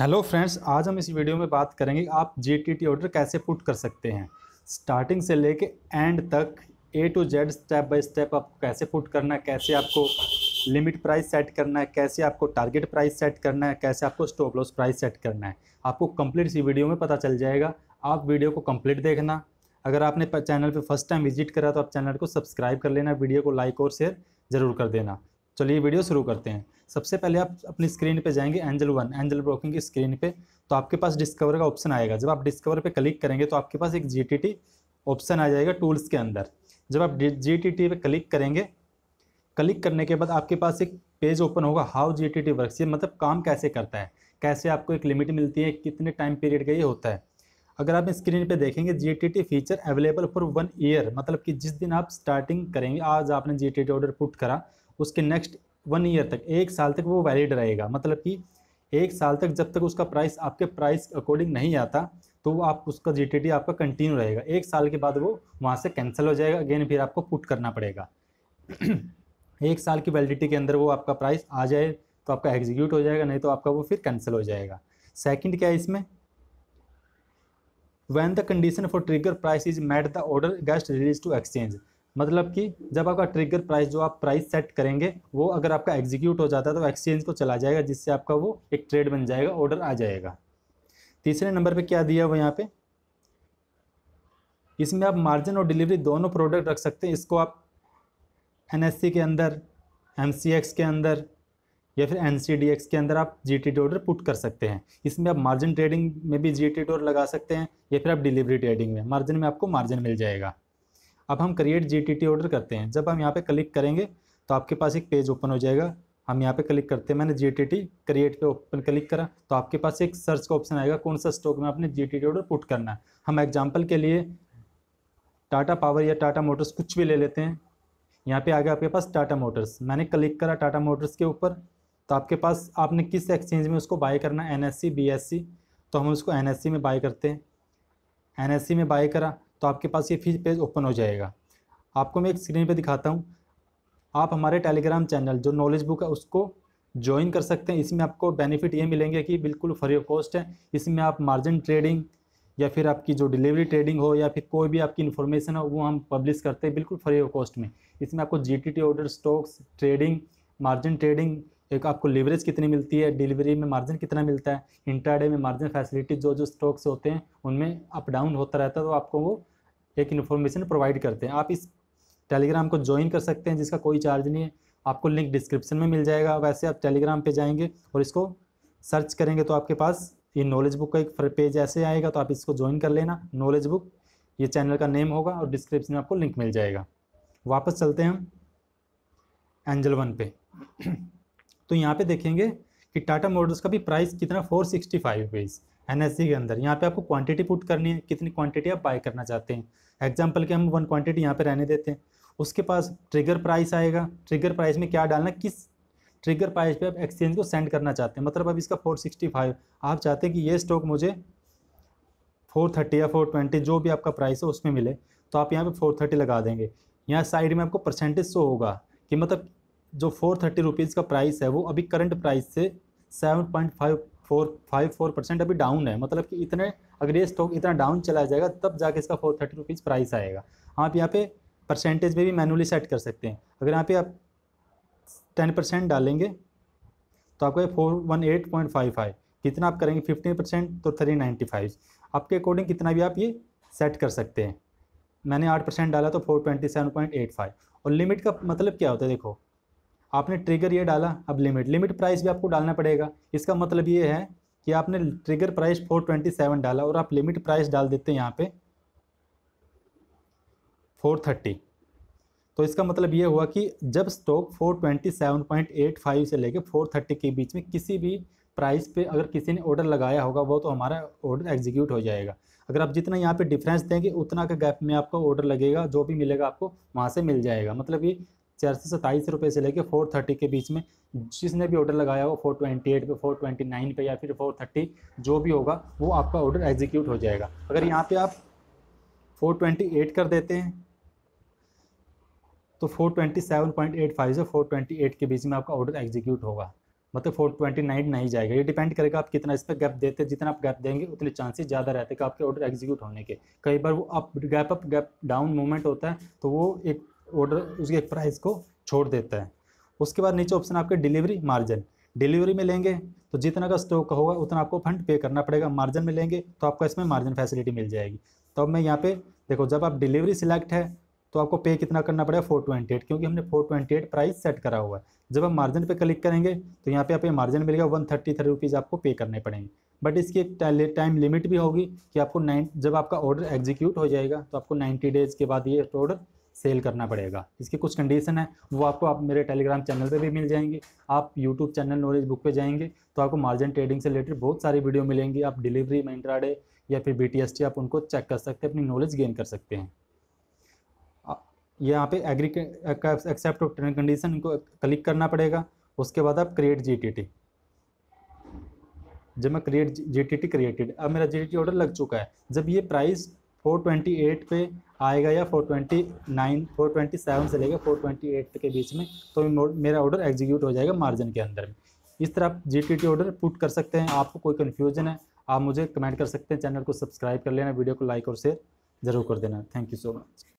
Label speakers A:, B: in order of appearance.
A: hello friends आज हम इस वीडियो में बात करेंगे आप जी ऑर्डर कैसे पुट कर सकते हैं स्टार्टिंग से लेके एंड तक A to Z step by step आपको कैसे पुट करना है कैसे आपको लिमिट प्राइस सेट करना है कैसे आपको टारगेट प्राइस सेट करना है कैसे आपको स्टॉप लॉस प्राइस सेट करना है आपको कम्प्लीट इसी वीडियो में पता चल जाएगा आप वीडियो को कम्प्लीट देखना अगर आपने चैनल पर फर्स्ट टाइम विजिट करा तो आप चैनल को सब्सक्राइब कर लेना वीडियो को लाइक और शेयर ज़रूर कर देना चलिए वीडियो शुरू करते हैं सबसे पहले आप अपनी स्क्रीन पे जाएंगे एंजल वन एंजल ब्रोकिंग की स्क्रीन पे तो आपके पास डिस्कवर का ऑप्शन आएगा जब आप डिस्कवर पे क्लिक करेंगे तो आपके पास एक जी ऑप्शन आ जाएगा टूल्स के अंदर जब आप जी पे क्लिक करेंगे क्लिक करने के बाद आपके पास एक पेज ओपन होगा how G T T work मतलब काम कैसे करता है कैसे आपको एक लिमिट मिलती है कितने टाइम पीरियड का ये होता है अगर आप स्क्रीन पर देखेंगे G T T feature available for one year मतलब कि जिस दिन आप स्टार्टिंग करेंगे आज आपने G T T order put करा उसके नेक्स्ट वन ईयर तक एक साल तक वो वैलिड रहेगा मतलब कि एक साल तक जब तक उसका प्राइस आपके प्राइस अकॉर्डिंग नहीं आता तो आप उसका जी आपका कंटिन्यू रहेगा एक साल के बाद वो वहाँ से कैंसिल हो जाएगा अगेन फिर आपको पुट करना पड़ेगा एक साल की वैलिडिटी के अंदर वो आपका प्राइस आ जाए तो आपका एग्जीक्यूट हो जाएगा नहीं तो आपका वो फिर कैंसिल हो जाएगा सेकंड क्या है इसमें when the condition for trigger price is met the order गेस्ट रिलीज टू एक्सचेंज मतलब कि जब आपका ट्रिगर प्राइस जो आप प्राइस सेट करेंगे वो अगर आपका एग्जीक्यूट हो जाता है तो एक्सचेंज को चला जाएगा जिससे आपका वो एक ट्रेड बन जाएगा ऑर्डर आ जाएगा तीसरे नंबर पे क्या दिया हुआ यहाँ पे इसमें आप मार्जिन और डिलीवरी दोनों प्रोडक्ट रख सकते हैं इसको आप एन के अंदर एम के अंदर या फिर एन के अंदर आप जी टी ऑर्डर पुट कर सकते हैं इसमें आप मार्जिन ट्रेडिंग में भी जी टी ऑर्डर लगा सकते हैं या फिर आप डिलीवरी ट्रेडिंग में मार्जिन में आपको मार्जिन मिल जाएगा अब हम क्रिएट जी ऑर्डर करते हैं जब हम यहाँ पे क्लिक करेंगे तो आपके पास एक पेज ओपन हो जाएगा हम यहाँ पे क्लिक करते हैं मैंने जी टी टी क्रिएट पे ओपन क्लिक करा तो आपके पास एक सर्च का ऑप्शन आएगा कौन सा स्टॉक में आपने G T T order put करना है हम एग्जाम्पल के लिए टाटा पावर या टाटा मोटर्स कुछ भी ले लेते हैं यहाँ पे आ गया आपके पास टाटा मोटर्स मैंने क्लिक करा टाटा मोटर्स के ऊपर तो आपके पास आपने किस एक्सचेंज में उसको बाय करना है N S C B S C तो हम उसको एन एस सी में बाय करते हैं एन एस सी में बाय करा तो आपके पास ये फीस पेज ओपन हो जाएगा आपको मैं एक स्क्रीन पे दिखाता हूँ आप हमारे टेलीग्राम चैनल जो नॉलेज बुक है उसको ज्वाइन कर सकते हैं इसमें आपको बेनिफिट ये मिलेंगे कि बिल्कुल फ्री ऑफ कॉस्ट है इसमें आप मार्जिन ट्रेडिंग या फिर आपकी जो डिलीवरी ट्रेडिंग हो या फिर कोई भी आपकी इन्फॉर्मेशन हो वो हम पब्लिश करते हैं बिल्कुल फ्री ऑफ कॉस्ट में इसमें आपको G T order stocks trading margin trading एक आपको लिवरेज कितनी मिलती है डिलीवरी में मार्जिन कितना मिलता है इंटरडे में मार्जिन फैसिलिटी जो जो स्टॉक्स होते हैं उनमें अप डाउन होता रहता है तो आपको वो एक इन्फॉर्मेशन प्रोवाइड करते हैं आप इस टेलीग्राम को ज्वाइन कर सकते हैं जिसका कोई चार्ज नहीं है आपको लिंक डिस्क्रिप्शन में मिल जाएगा वैसे आप टेलीग्राम पर जाएंगे और इसको सर्च करेंगे तो आपके पास ये नॉलेज बुक का एक पेज ऐसे आएगा तो आप इसको ज्वाइन कर लेना नॉलेज बुक ये चैनल का नेम होगा और डिस्क्रिप्शन में आपको लिंक मिल जाएगा वापस चलते हैं हम एंजल वन पे तो यहाँ पे देखेंगे कि टाटा मोटर्स का भी प्राइस कितना फोर सिक्सटी फाइव रुपीज़ एन के अंदर यहाँ पे आपको क्वांटिटी पुट करनी है कितनी क्वांटिटी आप बाय करना चाहते हैं एग्जाम्पल के हम वन क्वांटिटी यहाँ पे रहने देते हैं उसके पास ट्रिगर प्राइस आएगा ट्रिगर प्राइस में क्या डालना किस ट्रिगर प्राइस पे आप एक्सचेंज को सेंड करना चाहते हैं मतलब अब इसका 465 आप चाहते हैं कि ये स्टॉक मुझे 430 या 420 जो भी आपका प्राइस है उसमें मिले तो आप यहाँ पे 430 लगा देंगे यहाँ साइड में आपको परसेंटेज शो होगा कि मतलब जो फोर थर्टी रुपीज़ का प्राइस है वो अभी करंट प्राइस से seven point five four five four percent अभी डाउन है मतलब कि इतने अगर ये स्टॉक इतना डाउन चला जाएगा तब जाके इसका फोर थर्टी रुपीज़ प्राइस आएगा आप यहाँ पे परसेंटेज में भी मैनुअली सेट कर सकते हैं अगर यहाँ पे आप टेन परसेंट डालेंगे तो आपका four one eight point five five कितना आप करेंगे फिफ्टीन परसेंट तो थ्री नाइन्टी फाइव आपके अकॉर्डिंग कितना भी आप ये सेट कर सकते हैं मैंने आठ परसेंट डाला तो four twenty seven point eight five और लिमिट का मतलब क्या होता है देखो आपने ट्रिगर ये डाला अब लिमिट लिमिट प्राइस भी आपको डालना पड़ेगा इसका मतलब ये है कि आपने ट्रिगर प्राइस 427 डाला और आप लिमिट प्राइस डाल देते हैं यहाँ पे 430 तो इसका मतलब ये हुआ कि जब स्टॉक 427.85 से लेकर 430 के बीच में किसी भी प्राइस पे अगर किसी ने ऑर्डर लगाया होगा वो तो हमारा ऑर्डर एग्जीक्यूट हो जाएगा अगर आप जितना यहाँ पे डिफरेंस देंगे उतना का गैप में आपका ऑर्डर लगेगा जो भी मिलेगा आपको वहाँ से मिल जाएगा मतलब ये चार सौ सत्ताईस रुपये से लेके फोर थर्टी के बीच में जिसने भी ऑर्डर लगाया हो फोर ट्वेंटी एट पर फोर ट्वेंटी नाइन पर या फिर फोर थर्टी जो भी होगा वो आपका ऑर्डर एग्जीक्यूट हो जाएगा अगर यहाँ पे आप फोर ट्वेंटी एट कर देते हैं तो four twenty seven point eight five से फोर ट्वेंटी एट के बीच में आपका ऑर्डर एग्जीक्यूट होगा मतलब फोर ट्वेंटी नाइन नहीं जाएगा ये डिपेंड करेगा आप कितना इस पर गैप देते हैं जितना आप गैप देंगे उतने चांसेस ज़्यादा रहते हैं कि आपके ऑर्डर एग्जीक्यूट होने के कई बार वो up gap up gap down movement होता है तो वो एक ऑर्डर उसके प्राइस को छोड़ देता है उसके बाद नीचे ऑप्शन आपके डिलीवरी मार्जिन डिलीवरी में लेंगे तो जितना का स्टॉक होगा उतना आपको फंड पे करना पड़ेगा मार्जिन में लेंगे तो आपको इसमें मार्जिन फैसिलिटी मिल जाएगी तो अब मैं यहाँ पे देखो जब आप डिलीवरी सिलेक्ट है तो आपको पे कितना करना पड़ेगा फोर ट्वेंटी एट क्योंकि हमने four twenty eight price set करा हुआ है जब आप मार्जिन पे क्लिक करेंगे तो यहाँ पे आप मार्जिन मिलेगा वन थर्टी थ्री रुपीज़ आपको पे करने पड़ेंगे बट इसकी एक टाइम लिमिट भी होगी कि आपको नाइन जब आपका ऑर्डर एग्जीक्यूट हो जाएगा तो आपको नाइन्टी डेज़ के बाद ये ऑर्डर सेल करना पड़ेगा इसकी कुछ कंडीशन है वो आपको आप मेरे टेलीग्राम चैनल पे भी मिल जाएंगे आप यूट्यूब चैनल नॉलेज बुक पे जाएंगे तो आपको मार्जिन ट्रेडिंग से रिलेटेड बहुत सारी वीडियो मिलेंगी आप डिलीवरी में इंट्राडे या फिर बी आप उनको चेक कर सकते हैं अपनी नॉलेज गेन कर सकते हैं यहाँ पे एग्री एक्सेप्ट कंडीशन इनको क्लिक करना पड़ेगा उसके बाद आप क्रिएट जी जब मैं क्रिएट जी क्रिएटेड अब मेरा जी ऑर्डर लग चुका है जब ये प्राइस 428 पे आएगा या 429, 427 से लेकर 428 के बीच में तो मेरा ऑर्डर एग्जीक्यूट हो जाएगा मार्जिन के अंदर में इस तरह आप जी ऑर्डर पुट कर सकते हैं आपको कोई कन्फ्यूजन है आप मुझे कमेंट कर सकते हैं चैनल को सब्सक्राइब कर लेना वीडियो को लाइक और शेयर ज़रूर कर देना थैंक यू सो मच